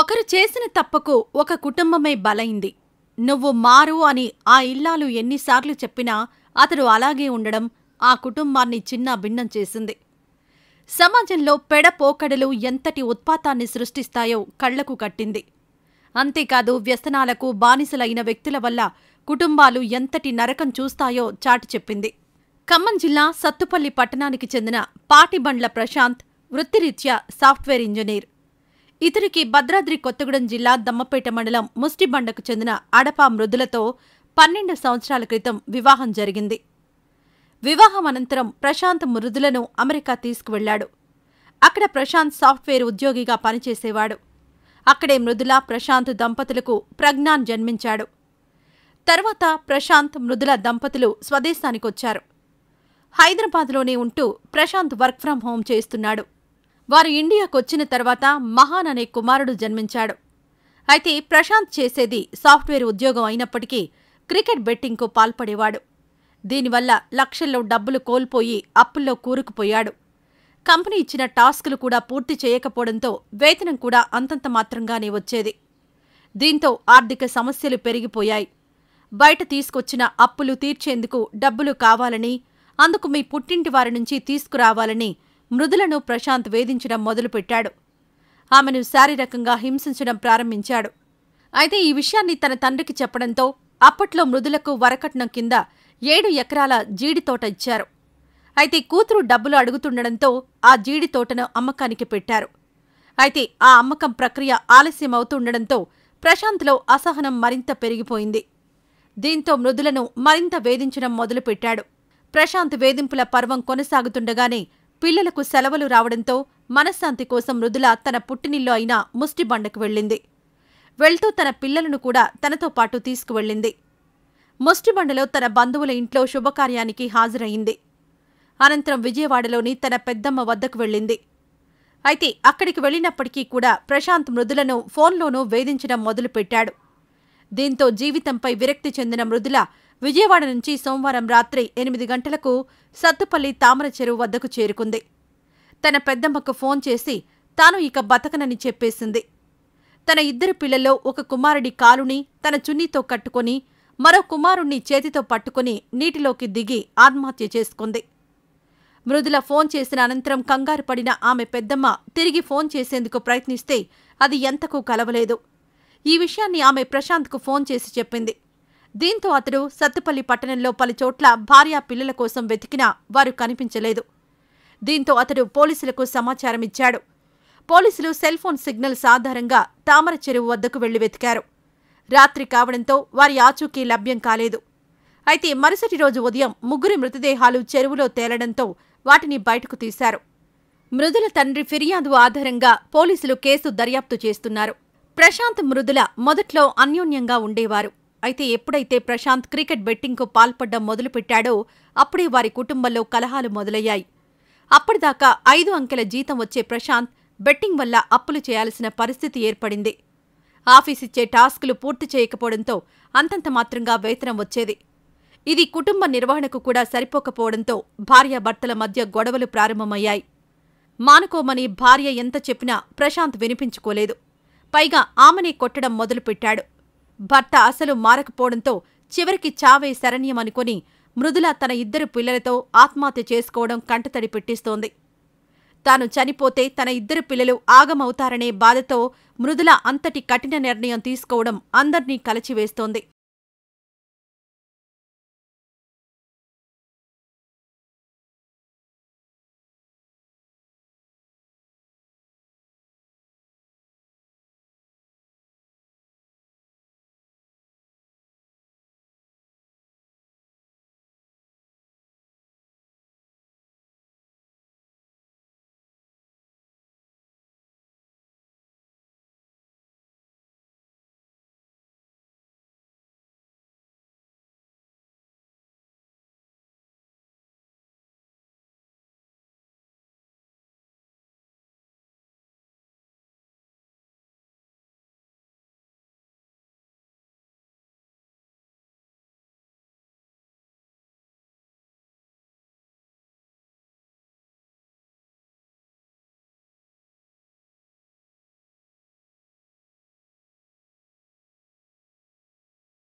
ఒకరు చేసిన తప్పకు ఒక కుటుంబమే బలైంది నువ్వు మారు అని ఆ ఇల్లాలు ఎన్నిసార్లు చెప్పినా అతడు అలాగే ఉండడం ఆ కుటుంబాన్ని చిన్న భిన్నం చేసింది సమాజంలో పెడపోకడలు ఎంతటి ఉత్పాతాన్ని సృష్టిస్తాయో కళ్లకు కట్టింది అంతేకాదు వ్యసనాలకు బానిసలైన వ్యక్తుల వల్ల కుటుంబాలు ఎంతటి నరకం చూస్తాయో చాటి చెప్పింది ఖమ్మం జిల్లా సత్తుపల్లి పట్టణానికి చెందిన పాటిబండ్ల ప్రశాంత్ వృత్తిరీత్యా సాఫ్ట్వేర్ ఇంజనీర్ ఇతనికి భద్రాద్రి కొత్తగూడెం జిల్లా దమ్మపేట మండలం ముస్టిబండకు చెందిన అడపా మృదులతో పన్నెండు సంవత్సరాల క్రితం వివాహం జరిగింది వివాహం అనంతరం ప్రశాంత్ మృదులను అమెరికా తీసుకువెళ్లాడు అక్కడ ప్రశాంత్ సాఫ్ట్వేర్ ఉద్యోగిగా పనిచేసేవాడు అక్కడే మృదుల ప్రశాంత్ దంపతులకు ప్రజ్ఞాన్ జన్మించాడు తర్వాత ప్రశాంత్ మృదుల దంపతులు స్వదేశానికొచ్చారు హైదరాబాద్లోనే ఉంటూ ప్రశాంత్ వర్క్ ఫ్రం హోం చేస్తున్నాడు వారు ఇండియాకొచ్చిన తర్వాత మహాన్ అనే కుమారుడు జన్మించాడు అయితే ప్రశాంత్ చేసేది సాఫ్ట్వేర్ ఉద్యోగం అయినప్పటికీ క్రికెట్ బెట్టింగ్కు పాల్పడేవాడు దీనివల్ల లక్షల్లో డబ్బులు కోల్పోయి అప్పుల్లో కూరుకుపోయాడు కంపెనీ ఇచ్చిన టాస్కులు కూడా పూర్తి చేయకపోవడంతో వేతనం కూడా అంతంత మాత్రంగానే వచ్చేది దీంతో ఆర్థిక సమస్యలు పెరిగిపోయాయి బయట తీసుకొచ్చిన అప్పులు తీర్చేందుకు డబ్బులు కావాలని అందుకు మీ పుట్టింటి నుంచి తీసుకురావాలని మృదులను ప్రశాంత్ వేధించడం మొదలుపెట్టాడు ఆమెను శారీరకంగా హింసించడం ప్రారంభించాడు అయితే ఈ విషయాన్ని తన తండ్రికి చెప్పడంతో అప్పట్లో మృదులకు వరకట్నం కింద ఏడు ఎకరాల జీడితోట ఇచ్చారు అయితే కూతురు డబ్బులు అడుగుతుండడంతో ఆ జీడితోటను అమ్మకానికి పెట్టారు అయితే ఆ అమ్మకం ప్రక్రియ ఆలస్యం అవుతుండడంతో ప్రశాంత్లో అసహనం మరింత పెరిగిపోయింది దీంతో మృదులను మరింత వేధించడం మొదలుపెట్టాడు ప్రశాంత్ వేధింపుల పర్వం కొనసాగుతుండగానే పిల్లలకు సెలవులు రావడంతో మనశ్శాంతి కోసం మృదుల తన పుట్టినిల్లు అయిన ముష్టిబండకు వెళ్ళింది వెళ్తూ తన పిల్లలను కూడా తనతో పాటు తీసుకువెళ్ళింది ముష్టిబండలో తన బంధువుల ఇంట్లో శుభకార్యానికి హాజరయింది అనంతరం విజయవాడలోని తన పెద్దమ్మ వద్దకు వెళ్ళింది అయితే అక్కడికి వెళ్ళినప్పటికీ కూడా ప్రశాంత్ మృదులను ఫోన్లోనూ వేధించడం మొదలుపెట్టాడు దీంతో జీవితంపై విరక్తి చెందిన మృదుల విజయవాడ నుంచి సోమవారం రాత్రి ఎనిమిది గంటలకు సత్తుపల్లి తామర చెరువు వద్దకు చేరుకుంది తన పెద్దమ్మకు ఫోన్ చేసి తాను ఇక బతకనని చెప్పేసింది తన ఇద్దరు పిల్లల్లో ఒక కుమారుడి కాలుని తన చున్నీతో కట్టుకుని మరో కుమారుణ్ణి చేతితో పట్టుకుని నీటిలోకి దిగి ఆత్మహత్య చేసుకుంది మృదుల ఫోన్ చేసిన అనంతరం కంగారు పడిన ఆమె పెద్దమ్మ తిరిగి ఫోన్ చేసేందుకు ప్రయత్నిస్తే అది ఎంతకు కలవలేదు ఈ విషయాన్ని ఆమె ప్రశాంత్కు ఫోన్ చేసి చెప్పింది దీంతో అతడు సత్తుపల్లి పట్టణంలో పలుచోట్ల భార్యా పిల్లల కోసం వెతికినా వారు కనిపించలేదు దీంతో అతడు పోలీసులకు సమాచారమిచ్చాడు పోలీసులు సెల్ ఫోన్ సిగ్నల్స్ ఆధారంగా తామర చెరువు వద్దకు వెళ్లి వెతికారు రాత్రి కావడంతో వారి ఆచూకీ లభ్యం కాలేదు అయితే మరుసటి రోజు ఉదయం ముగ్గురి మృతదేహాలు చెరువులో తేలడంతో వాటిని బయటకు తీశారు మృదుల తండ్రి ఫిర్యాదు ఆధారంగా పోలీసులు కేసు దర్యాప్తు చేస్తున్నారు ప్రశాంత్ మృదుల మొదట్లో అన్యోన్యంగా ఉండేవారు అయితే ఎప్పుడైతే ప్రశాంత్ క్రికెట్ బెట్టింగ్కు పాల్పడ్డం మొదలుపెట్టాడో అప్పుడే వారి కుటుంబంలో కలహాలు మొదలయ్యాయి అప్పటిదాకా ఐదు అంకెల జీతం వచ్చే ప్రశాంత్ బెట్టింగ్ వల్ల అప్పులు చేయాల్సిన పరిస్థితి ఏర్పడింది ఆఫీసిచ్చే టాస్కులు పూర్తి చేయకపోవడంతో అంతంత మాత్రంగా వేతనం వచ్చేది ఇది కుటుంబ నిర్వహణకు కూడా సరిపోకపోవడంతో భార్యాభర్తల మధ్య గొడవలు ప్రారంభమయ్యాయి మానుకోమని భార్య ఎంత చెప్పినా ప్రశాంత్ వినిపించుకోలేదు పైగా ఆమెనే కొట్టడం మొదలుపెట్టాడు భర్త అసలు మారకపోవడంతో చివరికి చావే శరణ్యమనుకుని మృదుల తన ఇద్దరు పిల్లలతో ఆత్మహత్య చేసుకోవడం కంటతడి పెట్టిస్తోంది తాను చనిపోతే తన ఇద్దరు పిల్లలు ఆగమవుతారనే బాధతో మృదుల అంతటి కఠిన నిర్ణయం తీసుకోవడం అందర్నీ కలచివేస్తోంది